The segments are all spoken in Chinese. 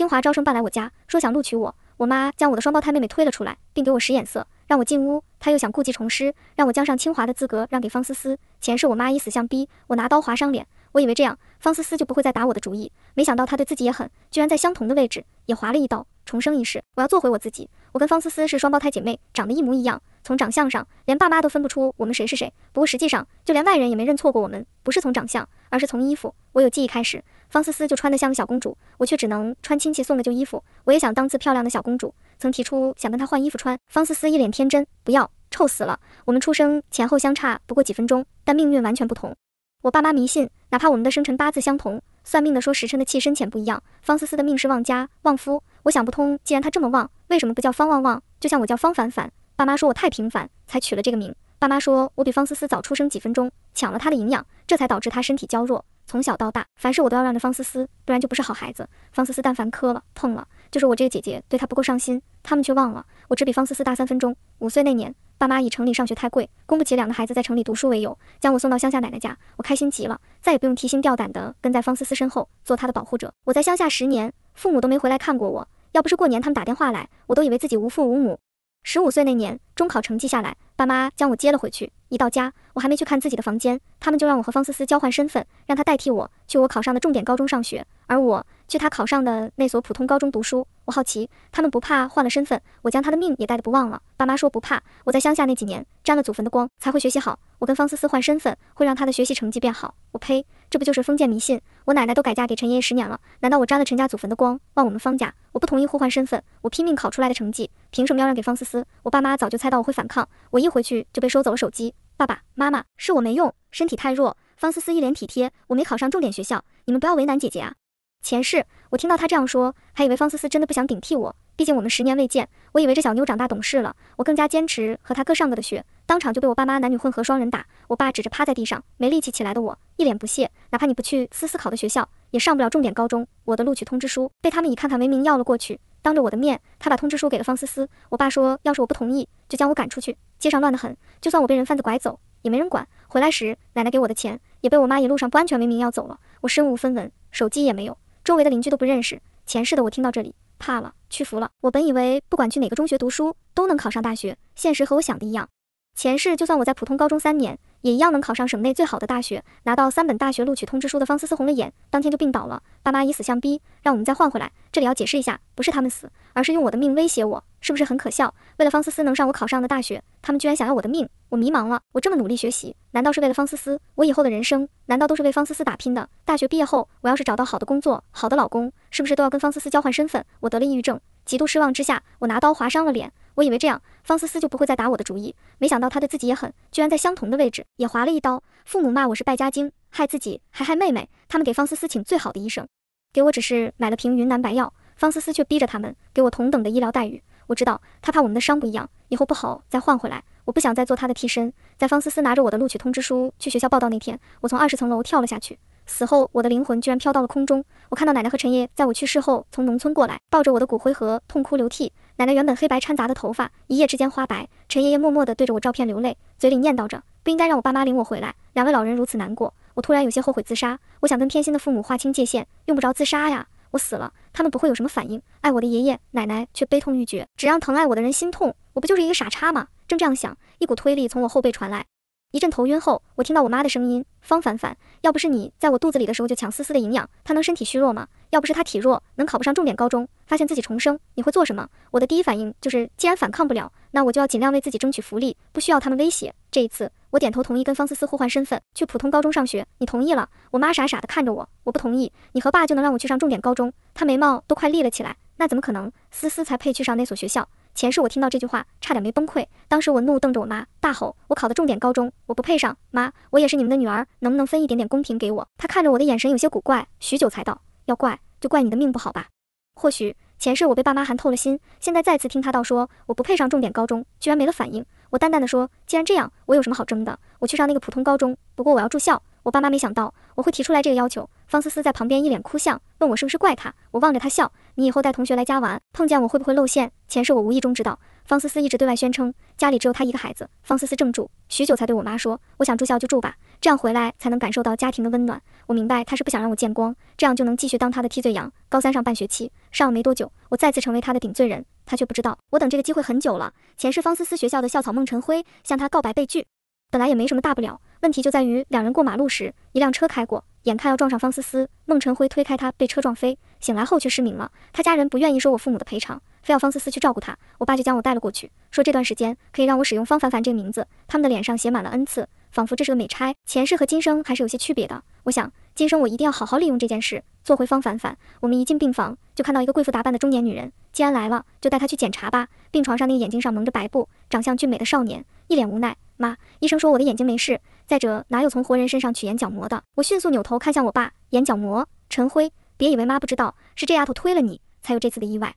清华招生办来我家，说想录取我。我妈将我的双胞胎妹妹推了出来，并给我使眼色，让我进屋。她又想故技重施，让我将上清华的资格让给方思思。前世我妈以死相逼，我拿刀划伤脸，我以为这样方思思就不会再打我的主意，没想到她对自己也狠，居然在相同的位置也划了一刀。重生一世，我要做回我自己。我跟方思思是双胞胎姐妹，长得一模一样，从长相上连爸妈都分不出我们谁是谁。不过实际上，就连外人也没认错过我们，不是从长相，而是从衣服。我有记忆开始。方思思就穿得像个小公主，我却只能穿亲戚送的旧衣服。我也想当次漂亮的小公主，曾提出想跟她换衣服穿。方思思一脸天真，不要，臭死了！我们出生前后相差不过几分钟，但命运完全不同。我爸妈迷信，哪怕我们的生辰八字相同，算命的说时辰的气深浅不一样。方思思的命是旺家旺夫，我想不通，既然她这么旺，为什么不叫方旺旺？就像我叫方凡凡，爸妈说我太平凡，才取了这个名。爸妈说我比方思思早出生几分钟，抢了她的营养，这才导致她身体娇弱。从小到大，凡事我都要让着方思思，不然就不是好孩子。方思思但凡磕了碰了，就是我这个姐姐对她不够上心。他们却忘了，我只比方思思大三分钟。五岁那年，爸妈以城里上学太贵，供不起两个孩子在城里读书为由，将我送到乡下奶奶家。我开心极了，再也不用提心吊胆的跟在方思思身后做她的保护者。我在乡下十年，父母都没回来看过我，要不是过年他们打电话来，我都以为自己无父无母。十五岁那年，中考成绩下来，爸妈将我接了回去。一到家，我还没去看自己的房间，他们就让我和方思思交换身份，让他代替我去我考上的重点高中上学，而我去他考上的那所普通高中读书。我好奇，他们不怕换了身份，我将他的命也带着不旺了？爸妈说不怕，我在乡下那几年沾了祖坟的光，才会学习好。我跟方思思换身份，会让他的学习成绩变好？我呸！这不就是封建迷信？我奶奶都改嫁给陈爷爷十年了，难道我沾了陈家祖坟的光？忘我们方家？我不同意互换身份，我拼命考出来的成绩，凭什么要让给方思思？我爸妈早就猜到我会反抗，我一回去就被收走了手机。爸爸妈妈，是我没用，身体太弱。方思思一脸体贴，我没考上重点学校，你们不要为难姐姐啊。前世我听到她这样说，还以为方思思真的不想顶替我，毕竟我们十年未见，我以为这小妞长大懂事了，我更加坚持和她各上各的学。当场就被我爸妈男女混合双人打。我爸指着趴在地上没力气起来的我，一脸不屑。哪怕你不去思思考的学校，也上不了重点高中。我的录取通知书被他们以看看为名要了过去。当着我的面，他把通知书给了方思思。我爸说，要是我不同意，就将我赶出去。街上乱得很，就算我被人贩子拐走，也没人管。回来时，奶奶给我的钱也被我妈一路上不安全为名要走了。我身无分文，手机也没有，周围的邻居都不认识。前世的我听到这里，怕了，屈服了。我本以为不管去哪个中学读书都能考上大学，现实和我想的一样。前世就算我在普通高中三年，也一样能考上省内最好的大学，拿到三本大学录取通知书的方思思红了眼，当天就病倒了。爸妈以死相逼，让我们再换回来。这里要解释一下，不是他们死，而是用我的命威胁我，是不是很可笑？为了方思思能上我考上的大学，他们居然想要我的命，我迷茫了。我这么努力学习，难道是为了方思思？我以后的人生难道都是为方思思打拼的？大学毕业后，我要是找到好的工作、好的老公，是不是都要跟方思思交换身份？我得了抑郁症，极度失望之下，我拿刀划伤了脸。我以为这样。方思思就不会再打我的主意。没想到她对自己也狠，居然在相同的位置也划了一刀。父母骂我是败家精，害自己，还害妹妹。他们给方思思请最好的医生，给我只是买了瓶云南白药。方思思却逼着他们给我同等的医疗待遇。我知道她怕我们的伤不一样，以后不好再换回来。我不想再做她的替身。在方思思拿着我的录取通知书去学校报道那天，我从二十层楼跳了下去。死后，我的灵魂居然飘到了空中。我看到奶奶和陈爷在我去世后从农村过来，抱着我的骨灰盒痛哭流涕。奶奶原本黑白掺杂的头发，一夜之间花白。陈爷爷默默地对着我照片流泪，嘴里念叨着不应该让我爸妈领我回来。两位老人如此难过，我突然有些后悔自杀。我想跟偏心的父母划清界限，用不着自杀呀。我死了，他们不会有什么反应。爱我的爷爷奶奶却悲痛欲绝，只让疼爱我的人心痛。我不就是一个傻叉吗？正这样想，一股推力从我后背传来。一阵头晕后，我听到我妈的声音：“方凡凡，要不是你在我肚子里的时候就抢思思的营养，她能身体虚弱吗？要不是她体弱，能考不上重点高中，发现自己重生，你会做什么？”我的第一反应就是，既然反抗不了，那我就要尽量为自己争取福利，不需要他们威胁。这一次，我点头同意跟方思思互换身份，去普通高中上学。你同意了？我妈傻傻地看着我，我不同意。你和爸就能让我去上重点高中？她眉毛都快立了起来。那怎么可能？思思才配去上那所学校。前世我听到这句话，差点没崩溃。当时我怒瞪着我妈，大吼：“我考的重点高中，我不配上！妈，我也是你们的女儿，能不能分一点点公平给我？”他看着我的眼神有些古怪，许久才道：“要怪就怪你的命不好吧。”或许前世我被爸妈寒透了心，现在再次听他道说我不配上重点高中，居然没了反应。我淡淡的说：“既然这样，我有什么好争的？我去上那个普通高中，不过我要住校。”我爸妈没想到我会提出来这个要求，方思思在旁边一脸哭相，问我是不是怪他。我望着他笑，你以后带同学来家玩，碰见我会不会露馅？前世我无意中知道，方思思一直对外宣称家里只有他一个孩子。方思思怔住，许久才对我妈说，我想住校就住吧，这样回来才能感受到家庭的温暖。我明白他是不想让我见光，这样就能继续当他的替罪羊。高三上半学期上没多久，我再次成为他的顶罪人，他却不知道我等这个机会很久了。前世方思思学校的校草孟晨辉向她告白被拒，本来也没什么大不了。问题就在于，两人过马路时，一辆车开过，眼看要撞上方思思，孟晨辉推开他，被车撞飞，醒来后却失明了。他家人不愿意收我父母的赔偿，非要方思思去照顾他，我爸就将我带了过去，说这段时间可以让我使用方凡凡这个名字。他们的脸上写满了恩赐，仿佛这是个美差。前世和今生还是有些区别的，我想，今生我一定要好好利用这件事，做回方凡凡。我们一进病房，就看到一个贵妇打扮的中年女人，既然来了，就带她去检查吧。病床上那个眼睛上蒙着白布、长相俊美的少年，一脸无奈。妈，医生说我的眼睛没事。再者，哪有从活人身上取眼角膜的？我迅速扭头看向我爸，眼角膜，陈辉，别以为妈不知道，是这丫头推了你，才有这次的意外。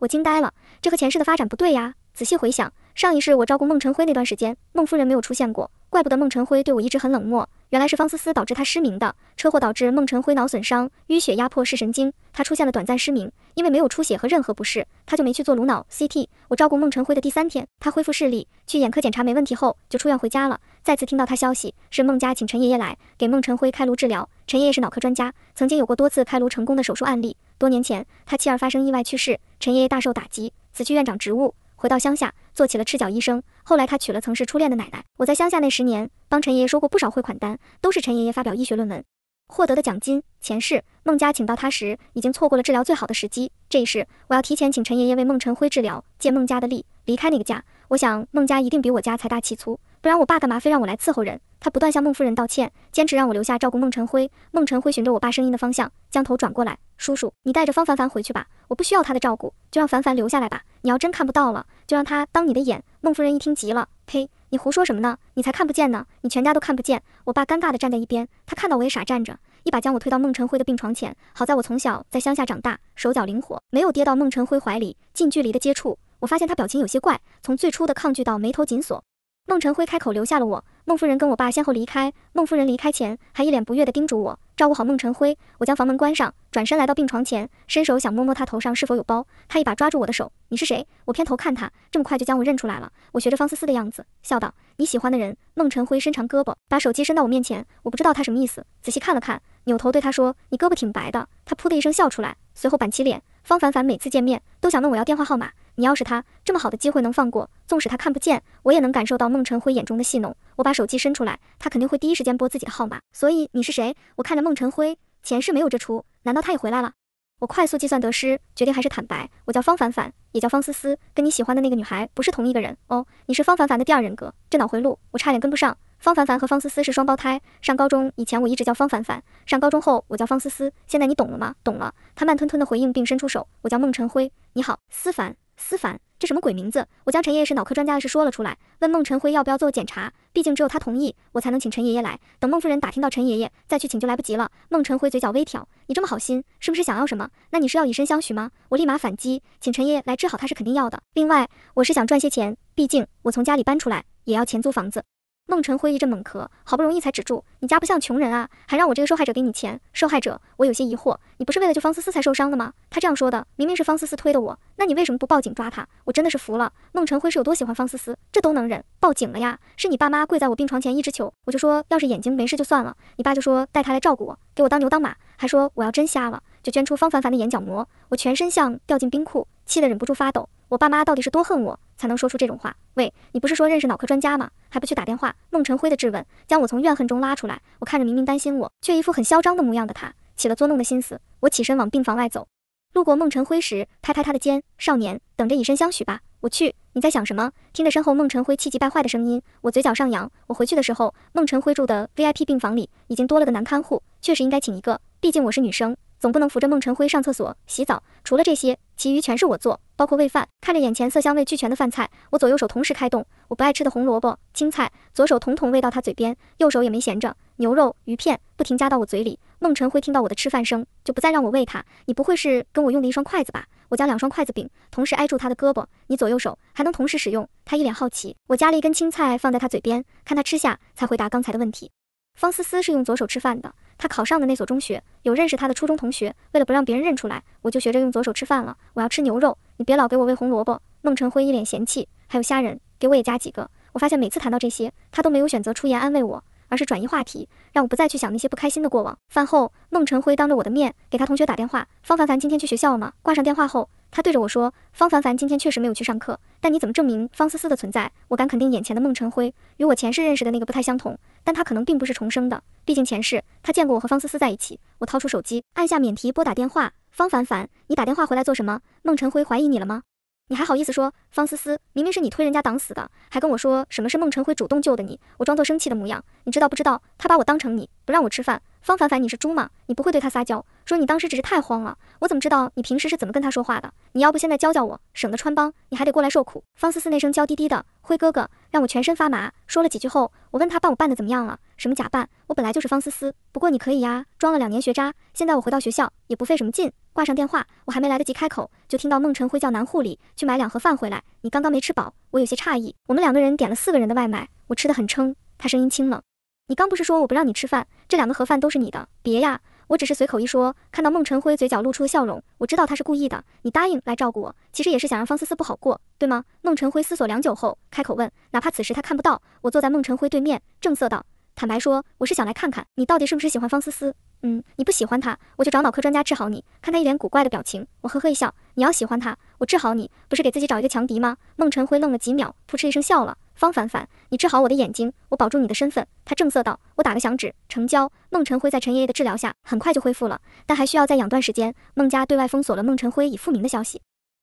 我惊呆了，这和前世的发展不对呀！仔细回想，上一世我照顾孟晨辉那段时间，孟夫人没有出现过，怪不得孟晨辉对我一直很冷漠。原来是方思思导致他失明的车祸，导致孟晨辉脑损伤，淤血压迫视神经，他出现了短暂失明。因为没有出血和任何不适，他就没去做颅脑 CT。我照顾孟晨辉的第三天，他恢复视力，去眼科检查没问题后就出院回家了。再次听到他消息，是孟家请陈爷爷来给孟晨辉开颅治疗。陈爷爷是脑科专家，曾经有过多次开颅成功的手术案例。多年前，他妻儿发生意外去世，陈爷爷大受打击，辞去院长职务，回到乡下做起了赤脚医生。后来他娶了曾是初恋的奶奶。我在乡下那十年，帮陈爷爷收过不少汇款单，都是陈爷爷发表医学论文获得的奖金。前世孟家请到他时，已经错过了治疗最好的时机。这一世我要提前请陈爷爷为孟晨辉治疗，借孟家的力离开那个家。我想孟家一定比我家财大气粗，不然我爸干嘛非让我来伺候人？他不断向孟夫人道歉，坚持让我留下照顾孟晨辉。孟晨辉循着我爸声音的方向，将头转过来：“叔叔，你带着方凡凡回去吧，我不需要他的照顾，就让凡凡留下来吧。你要真看不到了。”就让他当你的眼。孟夫人一听急了：“呸！你胡说什么呢？你才看不见呢，你全家都看不见。”我爸尴尬地站在一边，他看到我也傻站着，一把将我推到孟晨辉的病床前。好在我从小在乡下长大，手脚灵活，没有跌到孟晨辉怀里。近距离的接触，我发现他表情有些怪，从最初的抗拒到眉头紧锁。孟晨辉开口留下了我。孟夫人跟我爸先后离开。孟夫人离开前还一脸不悦地叮嘱我。照顾好孟晨辉，我将房门关上，转身来到病床前，伸手想摸摸他头上是否有包。他一把抓住我的手，你是谁？我偏头看他，这么快就将我认出来了。我学着方思思的样子，笑道：“你喜欢的人。”孟晨辉伸长胳膊，把手机伸到我面前。我不知道他什么意思，仔细看了看，扭头对他说：“你胳膊挺白的。”他噗的一声笑出来，随后板起脸。方凡凡每次见面都想问我要电话号码。你要是他这么好的机会能放过，纵使他看不见，我也能感受到孟晨辉眼中的戏弄。我把手机伸出来，他肯定会第一时间拨自己的号码。所以你是谁？我看着孟晨辉，前世没有这出，难道他也回来了？我快速计算得失，决定还是坦白。我叫方凡凡，也叫方思思，跟你喜欢的那个女孩不是同一个人哦。你是方凡凡的第二人格，这脑回路我差点跟不上。方凡凡和方思思是双胞胎，上高中以前我一直叫方凡凡，上高中后我叫方思思。现在你懂了吗？懂了。他慢吞吞地回应，并伸出手。我叫孟晨辉，你好，思凡。思凡，这什么鬼名字？我将陈爷爷是脑科专家的事说了出来，问孟晨辉要不要做检查。毕竟只有他同意，我才能请陈爷爷来。等孟夫人打听到陈爷爷再去请，就来不及了。孟晨辉嘴角微挑，你这么好心，是不是想要什么？那你是要以身相许吗？我立马反击，请陈爷爷来治好他是肯定要的。另外，我是想赚些钱，毕竟我从家里搬出来，也要钱租房子。孟晨辉一阵猛咳，好不容易才止住。你家不像穷人啊，还让我这个受害者给你钱？受害者，我有些疑惑，你不是为了救方思思才受伤的吗？他这样说的，明明是方思思推的我，那你为什么不报警抓他？我真的是服了，孟晨辉是有多喜欢方思思，这都能忍？报警了呀，是你爸妈跪在我病床前一直求，我就说要是眼睛没事就算了，你爸就说带他来照顾我，给我当牛当马，还说我要真瞎了，就捐出方凡凡的眼角膜。我全身像掉进冰库，气得忍不住发抖。我爸妈到底是多恨我？才能说出这种话。喂，你不是说认识脑科专家吗？还不去打电话？孟晨辉的质问将我从怨恨中拉出来。我看着明明担心我，却一副很嚣张的模样的他，起了作弄的心思。我起身往病房外走，路过孟晨辉时，拍拍他的肩：“少年，等着以身相许吧。”我去，你在想什么？听着身后孟晨辉气急败坏的声音，我嘴角上扬。我回去的时候，孟晨辉住的 VIP 病房里已经多了个男看护，确实应该请一个，毕竟我是女生，总不能扶着孟晨辉上厕所、洗澡。除了这些。其余全是我做，包括喂饭。看着眼前色香味俱全的饭菜，我左右手同时开动。我不爱吃的红萝卜、青菜，左手统统喂到他嘴边，右手也没闲着，牛肉、鱼片不停加到我嘴里。孟晨辉听到我的吃饭声，就不再让我喂他。你不会是跟我用的一双筷子吧？我将两双筷子柄同时挨住他的胳膊。你左右手还能同时使用？他一脸好奇。我夹了一根青菜放在他嘴边，看他吃下，才回答刚才的问题。方思思是用左手吃饭的。他考上的那所中学有认识他的初中同学，为了不让别人认出来，我就学着用左手吃饭了。我要吃牛肉，你别老给我喂红萝卜。孟晨辉一脸嫌弃，还有虾仁，给我也加几个。我发现每次谈到这些，他都没有选择出言安慰我，而是转移话题，让我不再去想那些不开心的过往。饭后，孟晨辉当着我的面给他同学打电话，方凡凡今天去学校吗？挂上电话后。他对着我说：“方凡凡今天确实没有去上课，但你怎么证明方思思的存在？我敢肯定，眼前的孟晨辉与我前世认识的那个不太相同，但他可能并不是重生的，毕竟前世他见过我和方思思在一起。”我掏出手机，按下免提拨打电话：“方凡凡，你打电话回来做什么？孟晨辉怀疑你了吗？你还好意思说方思思明明是你推人家挡死的，还跟我说什么是孟晨辉主动救的你？我装作生气的模样，你知道不知道他把我当成你不让我吃饭？”方凡凡，你是猪吗？你不会对他撒娇，说你当时只是太慌了。我怎么知道你平时是怎么跟他说话的？你要不现在教教我，省得穿帮，你还得过来受苦。方思思那声娇滴滴的辉哥哥，让我全身发麻。说了几句后，我问他扮我扮的怎么样了？什么假扮？我本来就是方思思，不过你可以呀，装了两年学渣，现在我回到学校也不费什么劲。挂上电话，我还没来得及开口，就听到孟晨辉叫男护理去买两盒饭回来，你刚刚没吃饱。我有些诧异，我们两个人点了四个人的外卖，我吃的很撑。他声音清冷。你刚不是说我不让你吃饭，这两个盒饭都是你的，别呀，我只是随口一说。看到孟晨辉嘴角露出的笑容，我知道他是故意的。你答应来照顾我，其实也是想让方思思不好过，对吗？孟晨辉思索良久后开口问，哪怕此时他看不到我坐在孟晨辉对面，正色道：“坦白说，我是想来看看你到底是不是喜欢方思思。嗯，你不喜欢他，我就找脑科专家治好你。”看他一脸古怪的表情，我呵呵一笑。你要喜欢他，我治好你，不是给自己找一个强敌吗？孟晨辉愣了几秒，扑哧一声笑了。方凡凡，你治好我的眼睛，我保住你的身份。他正色道：“我打个响指，成交。”孟晨辉在陈爷爷的治疗下很快就恢复了，但还需要再养段时间。孟家对外封锁了孟晨辉已复明的消息。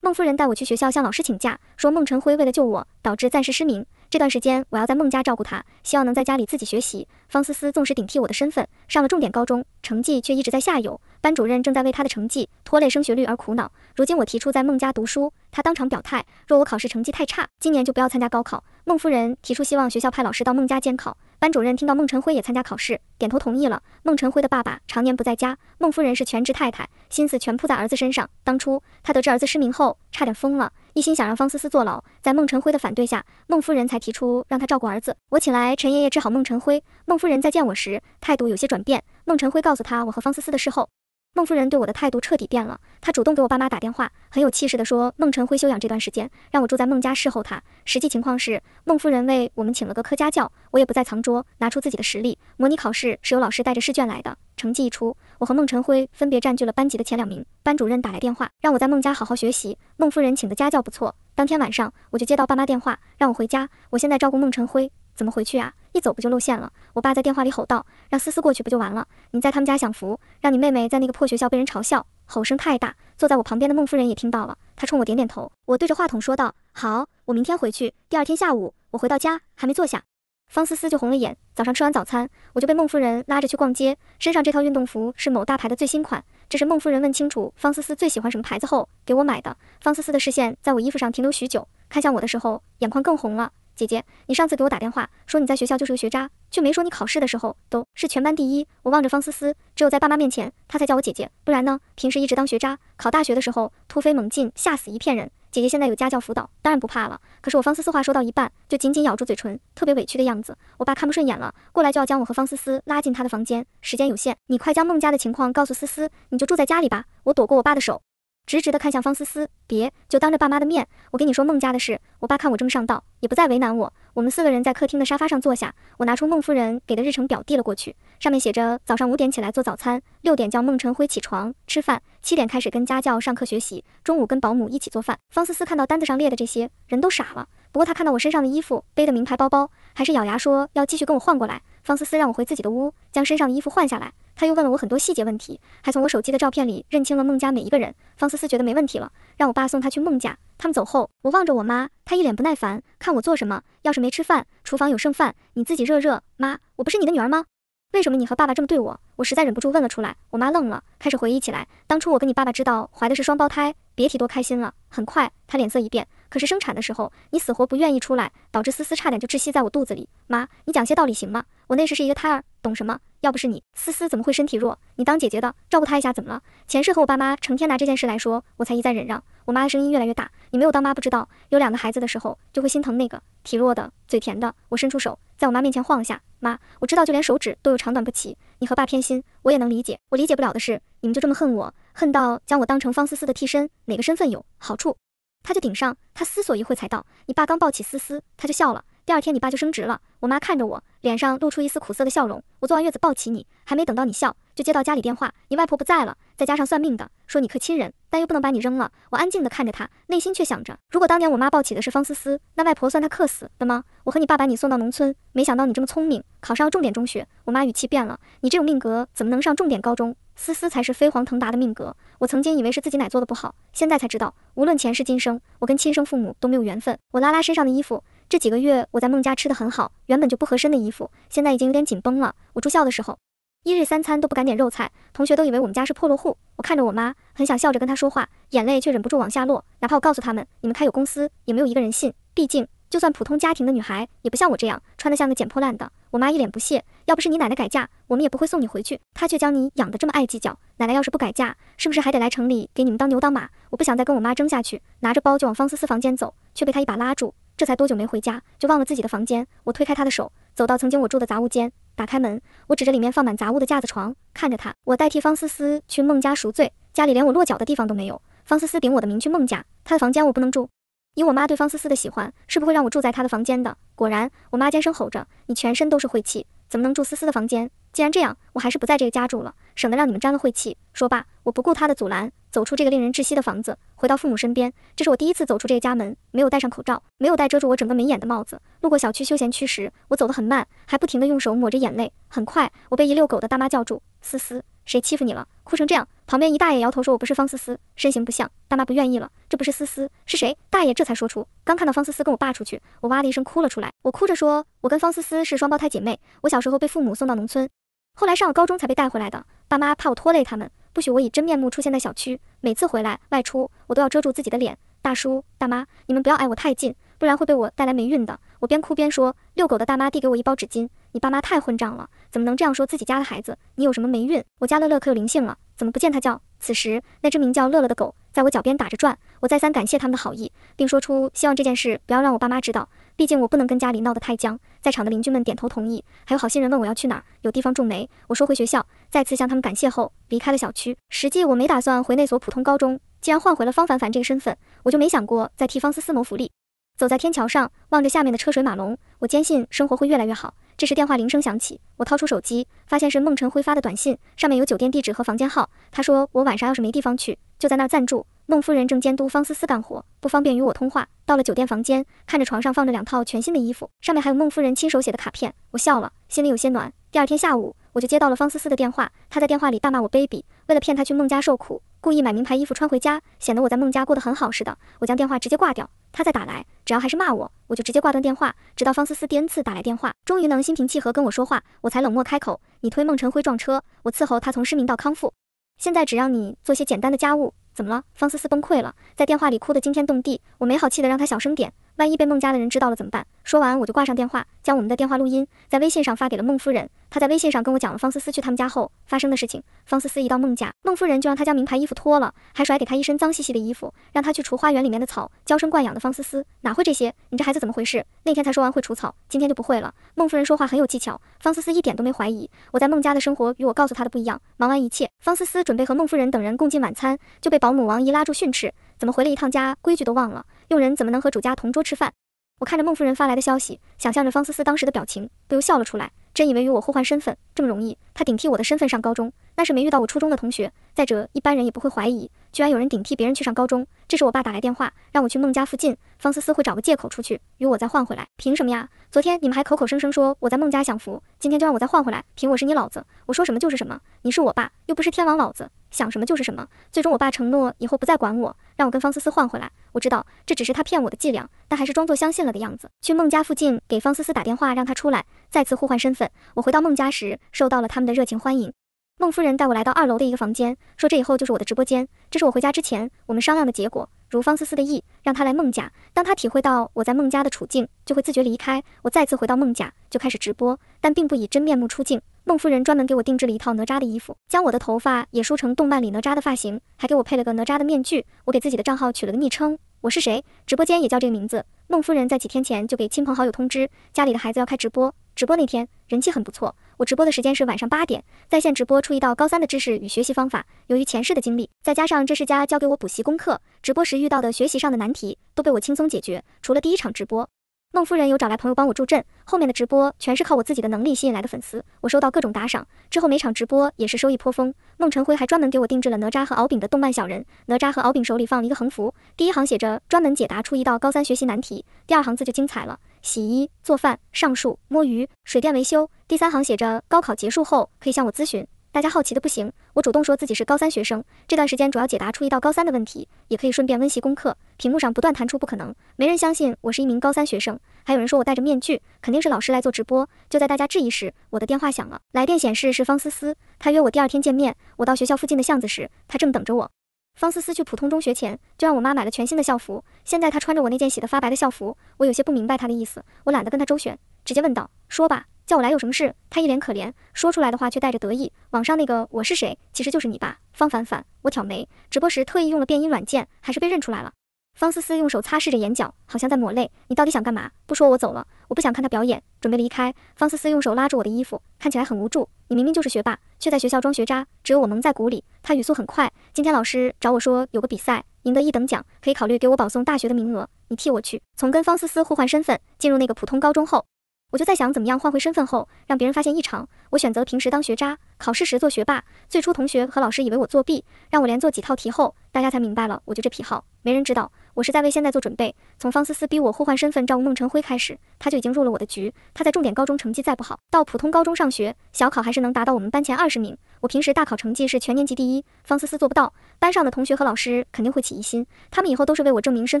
孟夫人带我去学校向老师请假，说孟晨辉为了救我，导致暂时失明，这段时间我要在孟家照顾他，希望能在家里自己学习。方思思纵使顶替我的身份上了重点高中，成绩却一直在下游，班主任正在为他的成绩拖累升学率而苦恼。如今我提出在孟家读书，他当场表态，若我考试成绩太差，今年就不要参加高考。孟夫人提出希望学校派老师到孟家监考。班主任听到孟晨辉也参加考试，点头同意了。孟晨辉的爸爸常年不在家，孟夫人是全职太太，心思全扑在儿子身上。当初他得知儿子失明后，差点疯了，一心想让方思思坐牢。在孟晨辉的反对下，孟夫人才提出让他照顾儿子。我请来陈爷爷治好孟晨辉。孟夫人再见我时，态度有些转变。孟晨辉告诉他我和方思思的事后。孟夫人对我的态度彻底变了，她主动给我爸妈打电话，很有气势地说，孟晨辉休养这段时间，让我住在孟家侍候他。实际情况是，孟夫人为我们请了个科家教，我也不再藏拙，拿出自己的实力，模拟考试是由老师带着试卷来的，成绩一出，我和孟晨辉分别占据了班级的前两名。班主任打来电话，让我在孟家好好学习。孟夫人请的家教不错，当天晚上我就接到爸妈电话，让我回家。我现在照顾孟晨辉，怎么回去啊？一走不就露馅了？我爸在电话里吼道：“让思思过去不就完了？你在他们家享福，让你妹妹在那个破学校被人嘲笑。”吼声太大，坐在我旁边的孟夫人也听到了，她冲我点点头。我对着话筒说道：“好，我明天回去。”第二天下午，我回到家还没坐下，方思思就红了眼。早上吃完早餐，我就被孟夫人拉着去逛街，身上这套运动服是某大牌的最新款，这是孟夫人问清楚方思思最喜欢什么牌子后给我买的。方思思的视线在我衣服上停留许久，看向我的时候眼眶更红了。姐姐，你上次给我打电话说你在学校就是个学渣，却没说你考试的时候都是全班第一。我望着方思思，只有在爸妈面前，她才叫我姐姐，不然呢？平时一直当学渣，考大学的时候突飞猛进，吓死一片人。姐姐现在有家教辅导，当然不怕了。可是我方思思话说到一半，就紧紧咬住嘴唇，特别委屈的样子。我爸看不顺眼了，过来就要将我和方思思拉进他的房间。时间有限，你快将孟家的情况告诉思思，你就住在家里吧。我躲过我爸的手。直直的看向方思思，别，就当着爸妈的面，我跟你说孟家的事。我爸看我这么上道，也不再为难我。我们四个人在客厅的沙发上坐下，我拿出孟夫人给的日程表递了过去，上面写着早上五点起来做早餐，六点叫孟晨辉起床吃饭，七点开始跟家教上课学习，中午跟保姆一起做饭。方思思看到单子上列的这些，人都傻了。不过她看到我身上的衣服，背的名牌包包，还是咬牙说要继续跟我换过来。方思思让我回自己的屋，将身上的衣服换下来。他又问了我很多细节问题，还从我手机的照片里认清了孟家每一个人。方思思觉得没问题了，让我爸送她去孟家。他们走后，我望着我妈，她一脸不耐烦，看我做什么。要是没吃饭，厨房有剩饭，你自己热热。妈，我不是你的女儿吗？为什么你和爸爸这么对我？我实在忍不住问了出来。我妈愣了，开始回忆起来，当初我跟你爸爸知道怀的是双胞胎，别提多开心了。很快，她脸色一变。可是生产的时候，你死活不愿意出来，导致思思差点就窒息在我肚子里。妈，你讲些道理行吗？我那时是一个胎儿，懂什么？要不是你，思思怎么会身体弱？你当姐姐的照顾她一下，怎么了？前世和我爸妈成天拿这件事来说，我才一再忍让。我妈的声音越来越大，你没有当妈不知道，有两个孩子的时候就会心疼那个体弱的、嘴甜的。我伸出手，在我妈面前晃了下。妈，我知道，就连手指都有长短不齐。你和爸偏心，我也能理解。我理解不了的是，你们就这么恨我，恨到将我当成方思思的替身，哪个身份有好处？他就顶上，他思索一会才道：“你爸刚抱起思思，他就笑了。第二天，你爸就升职了。我妈看着我，脸上露出一丝苦涩的笑容。我坐完月子抱起你，还没等到你笑，就接到家里电话，你外婆不在了。再加上算命的说你克亲人，但又不能把你扔了。我安静地看着他，内心却想着，如果当年我妈抱起的是方思思，那外婆算她克死的吗？我和你爸把你送到农村，没想到你这么聪明，考上了重点中学。我妈语气变了，你这种命格怎么能上重点高中？”思思才是飞黄腾达的命格。我曾经以为是自己奶做的不好，现在才知道，无论前世今生，我跟亲生父母都没有缘分。我拉拉身上的衣服，这几个月我在孟家吃的很好，原本就不合身的衣服，现在已经有点紧绷了。我住校的时候，一日三餐都不敢点肉菜，同学都以为我们家是破落户。我看着我妈，很想笑着跟她说话，眼泪却忍不住往下落。哪怕我告诉他们你们开有公司，也没有一个人信。毕竟。就算普通家庭的女孩，也不像我这样穿得像个捡破烂的。我妈一脸不屑，要不是你奶奶改嫁，我们也不会送你回去。她却将你养得这么爱计较。奶奶要是不改嫁，是不是还得来城里给你们当牛当马？我不想再跟我妈争下去，拿着包就往方思思房间走，却被她一把拉住。这才多久没回家，就忘了自己的房间。我推开她的手，走到曾经我住的杂物间，打开门，我指着里面放满杂物的架子床，看着她。我代替方思思去孟家赎罪，家里连我落脚的地方都没有。方思思顶我的名去孟家，她的房间我不能住。以我妈对方思思的喜欢，是不会让我住在她的房间的。果然，我妈尖声吼着：“你全身都是晦气，怎么能住思思的房间？”既然这样，我还是不在这个家住了，省得让你们沾了晦气。说罢，我不顾她的阻拦，走出这个令人窒息的房子，回到父母身边。这是我第一次走出这个家门，没有戴上口罩，没有戴遮住我整个眉眼的帽子。路过小区休闲区时，我走得很慢，还不停地用手抹着眼泪。很快，我被一遛狗的大妈叫住：“思思。”谁欺负你了？哭成这样！旁边一大爷摇头说：“我不是方思思，身形不像。”大妈不愿意了：“这不是思思是谁？”大爷这才说出：“刚看到方思思跟我爸出去，我哇的一声哭了出来。”我哭着说：“我跟方思思是双胞胎姐妹，我小时候被父母送到农村，后来上了高中才被带回来的。爸妈怕我拖累他们，不许我以真面目出现在小区，每次回来外出，我都要遮住自己的脸。”大叔、大妈，你们不要挨我太近，不然会被我带来霉运的。我边哭边说。遛狗的大妈递给我一包纸巾。你爸妈太混账了，怎么能这样说自己家的孩子？你有什么霉运？我家乐乐可有灵性了，怎么不见他叫？此时，那只名叫乐乐的狗在我脚边打着转。我再三感谢他们的好意，并说出希望这件事不要让我爸妈知道，毕竟我不能跟家里闹得太僵。在场的邻居们点头同意，还有好心人问我要去哪儿，有地方种梅。我说回学校，再次向他们感谢后离开了小区。实际我没打算回那所普通高中，既然换回了方凡凡这个身份，我就没想过再替方思思谋福利。走在天桥上，望着下面的车水马龙，我坚信生活会越来越好。这时电话铃声响起，我掏出手机，发现是孟晨辉发的短信，上面有酒店地址和房间号。他说我晚上要是没地方去，就在那儿暂住。孟夫人正监督方思思干活，不方便与我通话。到了酒店房间，看着床上放着两套全新的衣服，上面还有孟夫人亲手写的卡片，我笑了，心里有些暖。第二天下午，我就接到了方思思的电话，她在电话里大骂我卑鄙，为了骗她去孟家受苦，故意买名牌衣服穿回家，显得我在孟家过得很好似的。我将电话直接挂掉。他再打来，只要还是骂我，我就直接挂断电话。直到方思思第 n 次打来电话，终于能心平气和跟我说话，我才冷漠开口：“你推孟晨辉撞车，我伺候他从失明到康复，现在只让你做些简单的家务，怎么了？”方思思崩溃了，在电话里哭得惊天动地。我没好气的让他小声点。万一被孟家的人知道了怎么办？说完我就挂上电话，将我们的电话录音在微信上发给了孟夫人。她在微信上跟我讲了方思思去他们家后发生的事情。方思思一到孟家，孟夫人就让她将名牌衣服脱了，还甩给她一身脏兮兮的衣服，让她去除花园里面的草。娇生惯养的方思思哪会这些？你这孩子怎么回事？那天才说完会除草，今天就不会了。孟夫人说话很有技巧，方思思一点都没怀疑。我在孟家的生活与我告诉她的不一样。忙完一切，方思思准备和孟夫人等人共进晚餐，就被保姆王姨拉住训斥：“怎么回了一趟家，规矩都忘了？”佣人怎么能和主家同桌吃饭？我看着孟夫人发来的消息，想象着方思思当时的表情，不由笑了出来。真以为与我互换身份这么容易？她顶替我的身份上高中，那是没遇到我初中的同学。再者，一般人也不会怀疑，居然有人顶替别人去上高中。这时我爸打来电话，让我去孟家附近，方思思会找个借口出去，与我再换回来。凭什么呀？昨天你们还口口声声说我在孟家享福，今天就让我再换回来？凭我是你老子，我说什么就是什么。你是我爸，又不是天王老子。想什么就是什么。最终，我爸承诺以后不再管我，让我跟方思思换回来。我知道这只是他骗我的伎俩，但还是装作相信了的样子。去孟家附近给方思思打电话，让她出来，再次互换身份。我回到孟家时，受到了他们的热情欢迎。孟夫人带我来到二楼的一个房间，说这以后就是我的直播间，这是我回家之前我们商量的结果。如方思思的意，让他来孟家。当他体会到我在孟家的处境，就会自觉离开。我再次回到孟家，就开始直播，但并不以真面目出镜。孟夫人专门给我定制了一套哪吒的衣服，将我的头发也梳成动漫里哪吒的发型，还给我配了个哪吒的面具。我给自己的账号取了个昵称，我是谁，直播间也叫这个名字。孟夫人在几天前就给亲朋好友通知，家里的孩子要开直播。直播那天人气很不错，我直播的时间是晚上八点，在线直播出一道高三的知识与学习方法。由于前世的经历，再加上这是家教给我补习功课，直播时遇到的学习上的难题都被我轻松解决。除了第一场直播，孟夫人有找来朋友帮我助阵，后面的直播全是靠我自己的能力吸引来的粉丝。我收到各种打赏之后，每场直播也是收益颇丰。孟晨辉还专门给我定制了哪吒和敖丙的动漫小人，哪吒和敖丙手里放了一个横幅，第一行写着专门解答出一道高三学习难题，第二行字就精彩了。洗衣、做饭、上树、摸鱼、水电维修。第三行写着：高考结束后可以向我咨询。大家好奇的不行，我主动说自己是高三学生，这段时间主要解答初一到高三的问题，也可以顺便温习功课。屏幕上不断弹出“不可能”，没人相信我是一名高三学生。还有人说我戴着面具，肯定是老师来做直播。就在大家质疑时，我的电话响了，来电显示是方思思，她约我第二天见面。我到学校附近的巷子时，她正等着我。方思思去普通中学前，就让我妈买了全新的校服。现在她穿着我那件洗得发白的校服，我有些不明白她的意思。我懒得跟她周旋，直接问道：“说吧，叫我来有什么事？”她一脸可怜，说出来的话却带着得意。网上那个我是谁，其实就是你爸方凡凡。我挑眉，直播时特意用了变音软件，还是被认出来了。方思思用手擦拭着眼角，好像在抹泪。你到底想干嘛？不说我走了，我不想看他表演。准备离开，方思思用手拉住我的衣服，看起来很无助。你明明就是学霸，却在学校装学渣，只有我蒙在鼓里。他语速很快，今天老师找我说有个比赛，赢得一等奖可以考虑给我保送大学的名额，你替我去。从跟方思思互换身份进入那个普通高中后，我就在想怎么样换回身份后让别人发现异常。我选择平时当学渣，考试时做学霸。最初同学和老师以为我作弊，让我连做几套题后，大家才明白了。我就这癖好，没人知道。我是在为现在做准备。从方思思逼我互换身份照顾孟晨辉开始，他就已经入了我的局。他在重点高中成绩再不好，到普通高中上学，小考还是能达到我们班前二十名。我平时大考成绩是全年级第一，方思思做不到，班上的同学和老师肯定会起疑心，他们以后都是为我证明身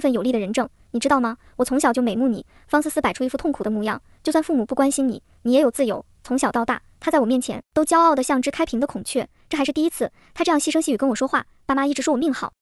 份有力的人证，你知道吗？我从小就美目你。方思思摆出一副痛苦的模样，就算父母不关心你，你也有自由。从小到大，他在我面前都骄傲的像只开屏的孔雀，这还是第一次他这样细声细语跟我说话。爸妈一直说我命好。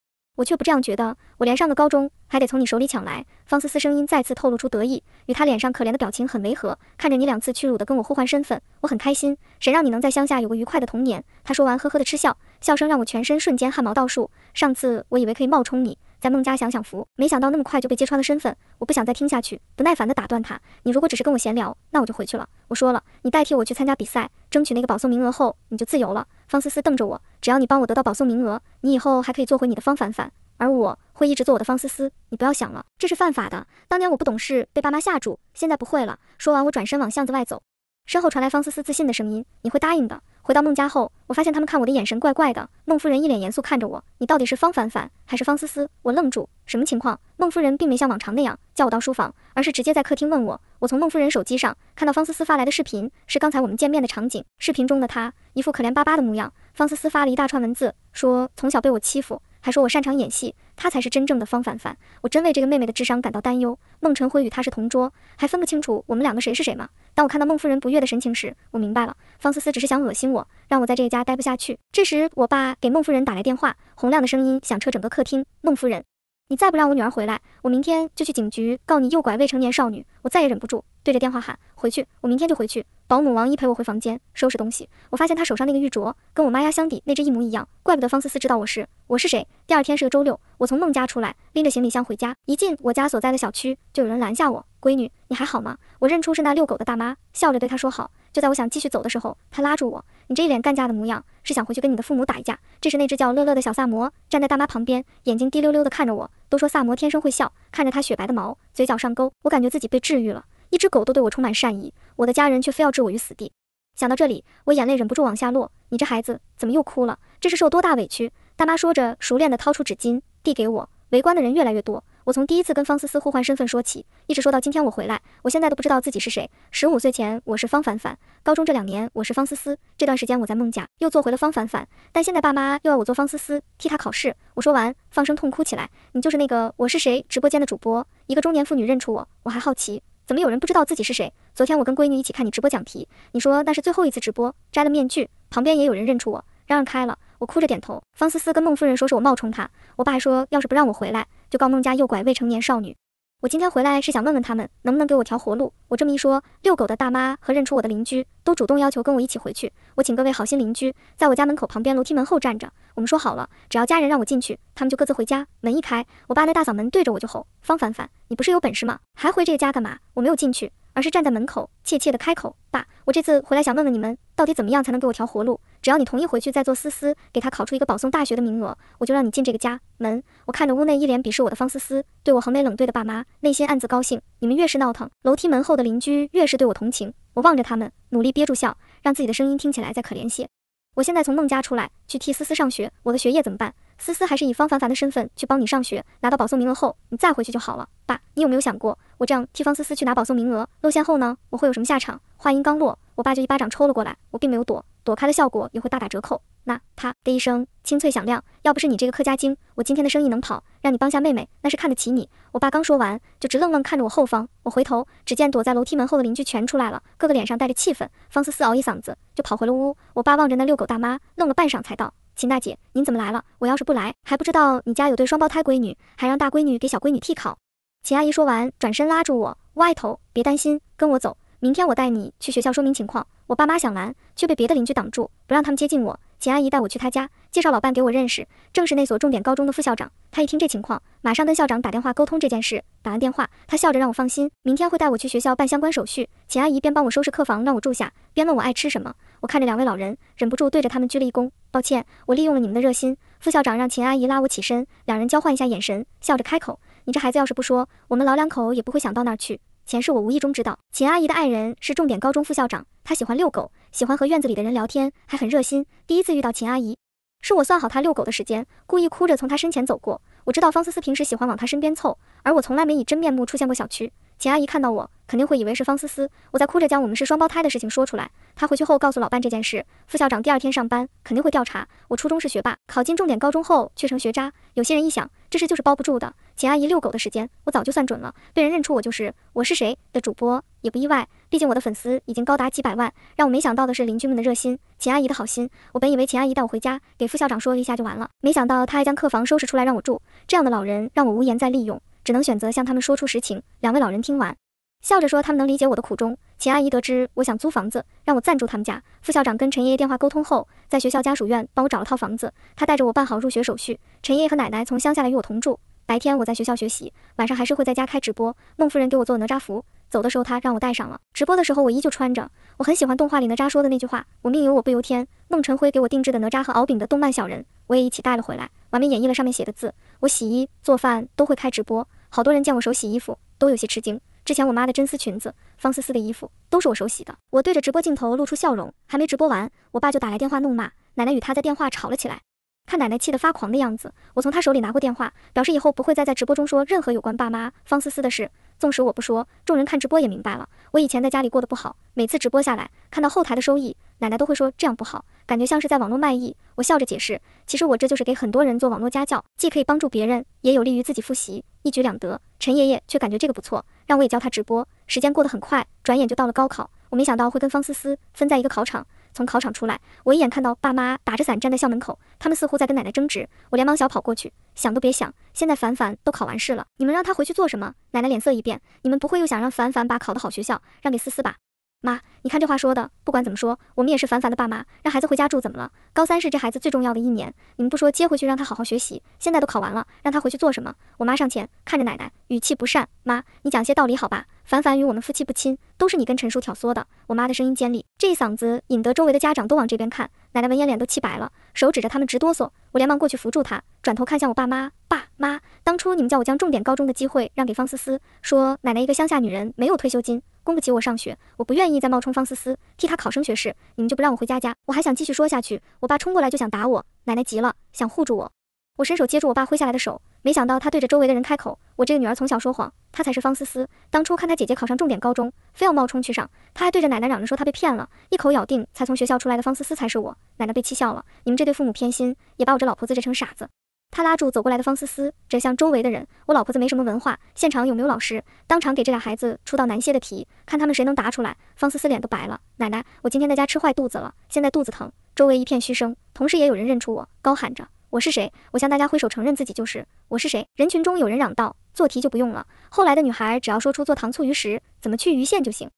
我却不这样觉得，我连上个高中还得从你手里抢来。方思思声音再次透露出得意，与他脸上可怜的表情很违和。看着你两次屈辱的跟我互换身份，我很开心。谁让你能在乡下有个愉快的童年？他说完，呵呵的嗤笑，笑声让我全身瞬间汗毛倒竖。上次我以为可以冒充你在孟家享享福，没想到那么快就被揭穿了身份。我不想再听下去，不耐烦的打断他。你如果只是跟我闲聊，那我就回去了。我说了，你代替我去参加比赛，争取那个保送名额后，你就自由了。方思思瞪着我，只要你帮我得到保送名额，你以后还可以做回你的方凡凡，而我会一直做我的方思思。你不要想了，这是犯法的。当年我不懂事，被爸妈吓住，现在不会了。说完，我转身往巷子外走，身后传来方思思自信的声音：“你会答应的。”回到孟家后，我发现他们看我的眼神怪怪的。孟夫人一脸严肃看着我：“你到底是方凡凡还是方思思？”我愣住，什么情况？孟夫人并没像往常那样叫我到书房，而是直接在客厅问我。我从孟夫人手机上看到方思思发来的视频，是刚才我们见面的场景。视频中的她一副可怜巴巴的模样。方思思发了一大串文字，说从小被我欺负。还说我擅长演戏，她才是真正的方凡凡。我真为这个妹妹的智商感到担忧。孟晨辉与她是同桌，还分不清楚我们两个谁是谁吗？当我看到孟夫人不悦的神情时，我明白了，方思思只是想恶心我，让我在这一家待不下去。这时，我爸给孟夫人打来电话，洪亮的声音响彻整个客厅。孟夫人，你再不让我女儿回来，我明天就去警局告你诱拐未成年少女。我再也忍不住，对着电话喊：回去，我明天就回去。保姆王姨陪我回房间收拾东西，我发现她手上那个玉镯跟我妈压箱底那只一模一样，怪不得方思思知道我是我是谁。第二天是个周六，我从孟家出来，拎着行李箱回家，一进我家所在的小区就有人拦下我，闺女你还好吗？我认出是那遛狗的大妈，笑着对她说好。就在我想继续走的时候，她拉住我，你这一脸干架的模样是想回去跟你的父母打一架？这时那只叫乐乐的小萨摩，站在大妈旁边，眼睛滴溜溜的看着我，都说萨摩天生会笑，看着它雪白的毛，嘴角上勾，我感觉自己被治愈了。一只狗都对我充满善意，我的家人却非要置我于死地。想到这里，我眼泪忍不住往下落。你这孩子怎么又哭了？这是受多大委屈？大妈说着，熟练地掏出纸巾递给我。围观的人越来越多。我从第一次跟方思思互换身份说起，一直说到今天我回来，我现在都不知道自己是谁。十五岁前我是方凡凡，高中这两年我是方思思，这段时间我在孟家又做回了方凡凡，但现在爸妈又要我做方思思，替他考试。我说完，放声痛哭起来。你就是那个我是谁直播间的主播。一个中年妇女认出我，我还好奇。怎么有人不知道自己是谁？昨天我跟闺女一起看你直播讲题，你说那是最后一次直播，摘了面具，旁边也有人认出我，嚷嚷开了，我哭着点头。方思思跟孟夫人说是我冒充她，我爸说要是不让我回来，就告孟家诱拐未成年少女。我今天回来是想问问他们能不能给我条活路。我这么一说，遛狗的大妈和认出我的邻居都主动要求跟我一起回去。我请各位好心邻居在我家门口旁边楼梯门后站着。我们说好了，只要家人让我进去，他们就各自回家。门一开，我爸那大嗓门对着我就吼：“方凡凡，你不是有本事吗？还回这个家干嘛？我没有进去。”而是站在门口，怯怯地开口：“爸，我这次回来想问问你们，到底怎么样才能给我条活路？只要你同意回去再做思思，给她考出一个保送大学的名额，我就让你进这个家门。”我看着屋内一脸鄙视我的方思思，对我横眉冷对的爸妈，内心暗自高兴。你们越是闹腾，楼梯门后的邻居越是对我同情。我望着他们，努力憋住笑，让自己的声音听起来再可怜些。我现在从孟家出来，去替思思上学，我的学业怎么办？思思还是以方凡凡的身份去帮你上学，拿到保送名额后，你再回去就好了。爸，你有没有想过，我这样替方思思去拿保送名额露馅后呢，我会有什么下场？话音刚落，我爸就一巴掌抽了过来，我并没有躲，躲开的效果也会大打折扣。那啪的一声清脆响亮，要不是你这个客家精，我今天的生意能跑？让你帮下妹妹，那是看得起你。我爸刚说完，就直愣愣看着我后方。我回头，只见躲在楼梯门后的邻居全出来了，哥哥脸上带着气愤。方思思熬一嗓子就跑回了屋。我爸望着那遛狗大妈，愣了半晌才道。秦大姐，您怎么来了？我要是不来，还不知道你家有对双胞胎闺女，还让大闺女给小闺女替考。秦阿姨说完，转身拉住我，外头别担心，跟我走，明天我带你去学校说明情况。我爸妈想拦，却被别的邻居挡住，不让他们接近我。秦阿姨带我去她家，介绍老伴给我认识，正是那所重点高中的副校长。她一听这情况，马上跟校长打电话沟通这件事。打完电话，她笑着让我放心，明天会带我去学校办相关手续。秦阿姨边帮我收拾客房让我住下，边问我爱吃什么。我看着两位老人，忍不住对着他们鞠了一躬。抱歉，我利用了你们的热心。副校长让秦阿姨拉我起身，两人交换一下眼神，笑着开口：“你这孩子要是不说，我们老两口也不会想到那儿去。前世我无意中知道，秦阿姨的爱人是重点高中副校长，他喜欢遛狗，喜欢和院子里的人聊天，还很热心。第一次遇到秦阿姨，是我算好他遛狗的时间，故意哭着从他身前走过。我知道方思思平时喜欢往他身边凑，而我从来没以真面目出现过小区。”秦阿姨看到我，肯定会以为是方思思。我在哭着将我们是双胞胎的事情说出来。她回去后告诉老伴这件事。副校长第二天上班肯定会调查。我初中是学霸，考进重点高中后却成学渣。有些人一想，这事就是包不住的。秦阿姨遛狗的时间，我早就算准了。被人认出我就是我是谁的主播，也不意外。毕竟我的粉丝已经高达几百万。让我没想到的是邻居们的热心，秦阿姨的好心。我本以为秦阿姨带我回家，给副校长说了一下就完了。没想到她还将客房收拾出来让我住。这样的老人让我无言再利用。只能选择向他们说出实情。两位老人听完，笑着说他们能理解我的苦衷。秦阿姨得知我想租房子，让我暂住他们家。副校长跟陈爷爷电话沟通后，在学校家属院帮我找了套房子。他带着我办好入学手续。陈爷爷和奶奶从乡下来与我同住。白天我在学校学习，晚上还是会在家开直播。孟夫人给我做哪吒服，走的时候她让我带上了。直播的时候我依旧穿着。我很喜欢动画里哪吒说的那句话：“我命由我不由天。”孟晨辉给我定制的哪吒和敖丙的动漫小人，我也一起带了回来。完美演绎了上面写的字。我洗衣做饭都会开直播，好多人见我手洗衣服都有些吃惊。之前我妈的真丝裙子，方思思的衣服都是我手洗的。我对着直播镜头露出笑容，还没直播完，我爸就打来电话怒骂，奶奶与他在电话吵了起来。看奶奶气得发狂的样子，我从他手里拿过电话，表示以后不会再在直播中说任何有关爸妈方思思的事。纵使我不说，众人看直播也明白了。我以前在家里过得不好，每次直播下来，看到后台的收益。奶奶都会说这样不好，感觉像是在网络卖艺。我笑着解释，其实我这就是给很多人做网络家教，既可以帮助别人，也有利于自己复习，一举两得。陈爷爷却感觉这个不错，让我也教他直播。时间过得很快，转眼就到了高考。我没想到会跟方思思分在一个考场。从考场出来，我一眼看到爸妈打着伞站在校门口，他们似乎在跟奶奶争执。我连忙小跑过去，想都别想，现在凡凡都考完试了，你们让他回去做什么？奶奶脸色一变，你们不会又想让凡凡把考的好学校让给思思吧？妈，你看这话说的，不管怎么说，我们也是凡凡的爸妈，让孩子回家住怎么了？高三是这孩子最重要的一年，你们不说接回去让他好好学习，现在都考完了，让他回去做什么？我妈上前看着奶奶，语气不善。妈，你讲些道理好吧？凡凡与我们夫妻不亲，都是你跟陈叔挑唆的。我妈的声音尖利，这一嗓子引得周围的家长都往这边看。奶奶闻言脸都气白了，手指着他们直哆嗦。我连忙过去扶住她，转头看向我爸妈。爸妈，当初你们叫我将重点高中的机会让给方思思，说奶奶一个乡下女人没有退休金。供不起我上学，我不愿意再冒充方思思替他考升学试，你们就不让我回家家？我还想继续说下去，我爸冲过来就想打我，奶奶急了想护住我，我伸手接住我爸挥下来的手，没想到他对着周围的人开口，我这个女儿从小说谎，她才是方思思，当初看她姐姐考上重点高中，非要冒充去上，她还对着奶奶嚷着说她被骗了，一口咬定才从学校出来的方思思才是我，奶奶被气笑了，你们这对父母偏心，也把我这老婆子这成傻子。他拉住走过来的方思思，指向周围的人：“我老婆子没什么文化，现场有没有老师？当场给这俩孩子出道难些的题，看他们谁能答出来。”方思思脸都白了：“奶奶，我今天在家吃坏肚子了，现在肚子疼。”周围一片嘘声，同时也有人认出我，高喊着：“我是谁？”我向大家挥手承认自己就是：“我是谁？”人群中有人嚷道：“做题就不用了。”后来的女孩只要说出做糖醋鱼时怎么去鱼线就行。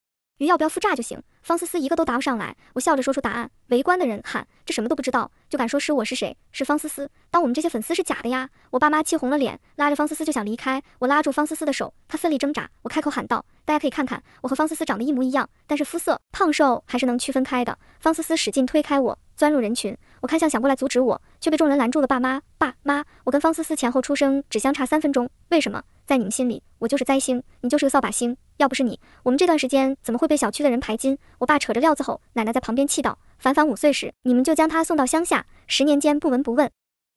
鱼要不要复炸就行，方思思一个都答不上来。我笑着说出答案，围观的人喊：这什么都不知道就敢说是我是谁？是方思思？当我们这些粉丝是假的呀！我爸妈气红了脸，拉着方思思就想离开。我拉住方思思的手，她奋力挣扎。我开口喊道：大家可以看看，我和方思思长得一模一样，但是肤色胖瘦还是能区分开的。方思思使劲推开我，钻入人群。我看向想过来阻止我，却被众人拦住了。爸妈，爸妈，我跟方思思前后出生只相差三分钟，为什么？在你们心里，我就是灾星，你就是个扫把星。要不是你，我们这段时间怎么会被小区的人排挤？我爸扯着料子吼，奶奶在旁边气道：“凡凡五岁时，你们就将他送到乡下，十年间不闻不问，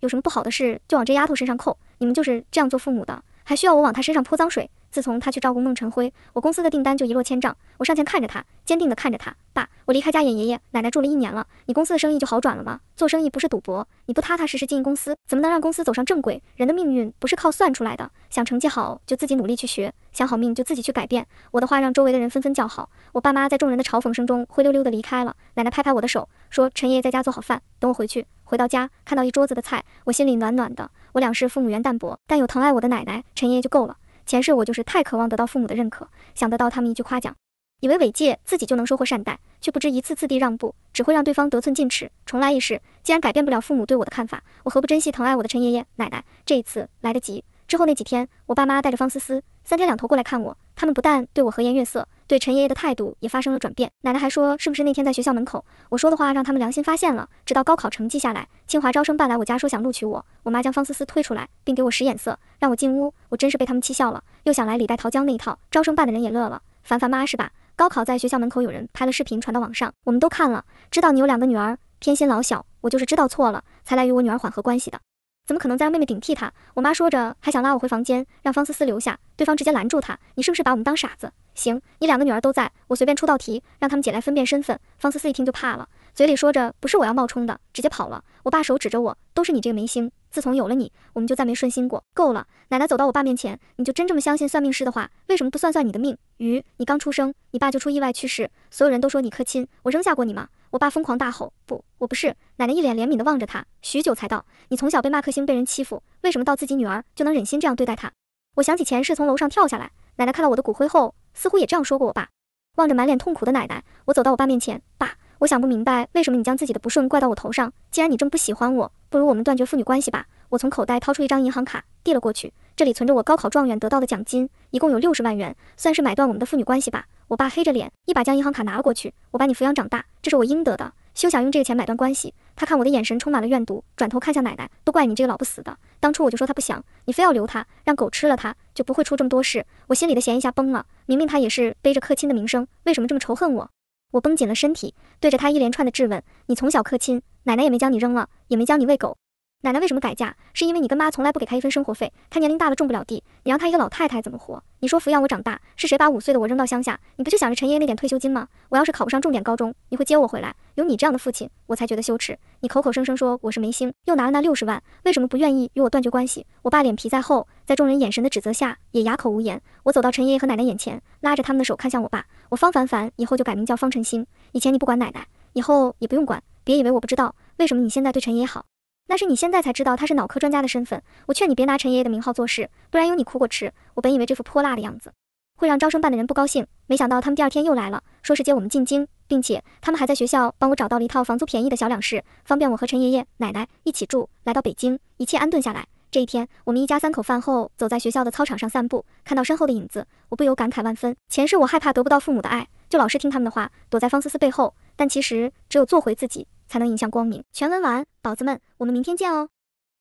有什么不好的事就往这丫头身上扣，你们就是这样做父母的，还需要我往他身上泼脏水？”自从他去照顾孟晨辉，我公司的订单就一落千丈。我上前看着他，坚定地看着他，爸，我离开家，演爷爷奶奶住了一年了，你公司的生意就好转了吗？做生意不是赌博，你不踏踏实实经营公司，怎么能让公司走上正轨？人的命运不是靠算出来的，想成绩好就自己努力去学，想好命就自己去改变。我的话让周围的人纷纷叫好，我爸妈在众人的嘲讽声中灰溜溜的离开了。奶奶拍拍我的手，说：“陈爷爷在家做好饭，等我回去。”回到家，看到一桌子的菜，我心里暖暖的。我两世父母缘淡薄，但有疼爱我的奶奶、陈爷爷就够了。前世我就是太渴望得到父母的认可，想得到他们一句夸奖，以为违戒自己就能收获善待，却不知一次次地让步只会让对方得寸进尺。重来一世，既然改变不了父母对我的看法，我何不珍惜疼爱我的陈爷爷奶奶？这一次来得及。之后那几天，我爸妈带着方思思，三天两头过来看我。他们不但对我和颜悦色，对陈爷爷的态度也发生了转变。奶奶还说，是不是那天在学校门口我说的话让他们良心发现了？直到高考成绩下来，清华招生办来我家说想录取我，我妈将方思思推出来，并给我使眼色，让我进屋。我真是被他们气笑了，又想来李代桃僵那一套。招生办的人也乐了。凡凡妈是吧？高考在学校门口有人拍了视频传到网上，我们都看了，知道你有两个女儿，偏心老小。我就是知道错了，才来与我女儿缓和关系的。怎么可能再让妹妹顶替她？我妈说着还想拉我回房间，让方思思留下，对方直接拦住她。你是不是把我们当傻子？行，你两个女儿都在，我随便出道题，让她们姐来分辨身份。方思思一听就怕了，嘴里说着不是我要冒充的，直接跑了。我爸手指着我，都是你这个明星，自从有了你，我们就再没顺心过。够了，奶奶走到我爸面前，你就真这么相信算命师的话？为什么不算算你的命？鱼，你刚出生，你爸就出意外去世，所有人都说你克亲，我扔下过你吗？我爸疯狂大吼：“不，我不是！”奶奶一脸怜悯的望着他，许久才道：“你从小被马克星被人欺负，为什么到自己女儿就能忍心这样对待他？”我想起前世从楼上跳下来，奶奶看到我的骨灰后，似乎也这样说过。我爸望着满脸痛苦的奶奶，我走到我爸面前：“爸，我想不明白为什么你将自己的不顺怪到我头上。既然你这么不喜欢我，不如我们断绝父女关系吧。”我从口袋掏出一张银行卡，递了过去。这里存着我高考状元得到的奖金，一共有六十万元，算是买断我们的父女关系吧。我爸黑着脸，一把将银行卡拿了过去。我把你抚养长大，这是我应得的，休想用这个钱买断关系。他看我的眼神充满了怨毒，转头看向奶奶，都怪你这个老不死的，当初我就说他不想，你非要留他，让狗吃了他，就不会出这么多事。我心里的弦一下崩了，明明他也是背着克亲的名声，为什么这么仇恨我？我绷紧了身体，对着他一连串的质问：你从小克亲，奶奶也没将你扔了，也没将你喂狗。奶奶为什么改嫁？是因为你跟妈从来不给她一分生活费，她年龄大了种不了地，你让她一个老太太怎么活？你说抚养我长大是谁把五岁的我扔到乡下？你不就想着陈爷那点退休金吗？我要是考不上重点高中，你会接我回来？有你这样的父亲，我才觉得羞耻。你口口声声说我是眉星，又拿了那六十万，为什么不愿意与我断绝关系？我爸脸皮再厚，在众人眼神的指责下也哑口无言。我走到陈爷爷和奶奶眼前，拉着他们的手，看向我爸。我方凡凡以后就改名叫方晨星。以前你不管奶奶，以后也不用管。别以为我不知道为什么你现在对陈爷爷好。那是你现在才知道他是脑科专家的身份。我劝你别拿陈爷爷的名号做事，不然有你哭过吃。我本以为这副泼辣的样子会让招生办的人不高兴，没想到他们第二天又来了，说是接我们进京，并且他们还在学校帮我找到了一套房租便宜的小两室，方便我和陈爷爷奶奶一起住。来到北京，一切安顿下来。这一天，我们一家三口饭后走在学校的操场上散步，看到身后的影子，我不由感慨万分。前世我害怕得不到父母的爱，就老是听他们的话，躲在方思思背后，但其实只有做回自己。才能影向光明。全文完，宝子们，我们明天见哦。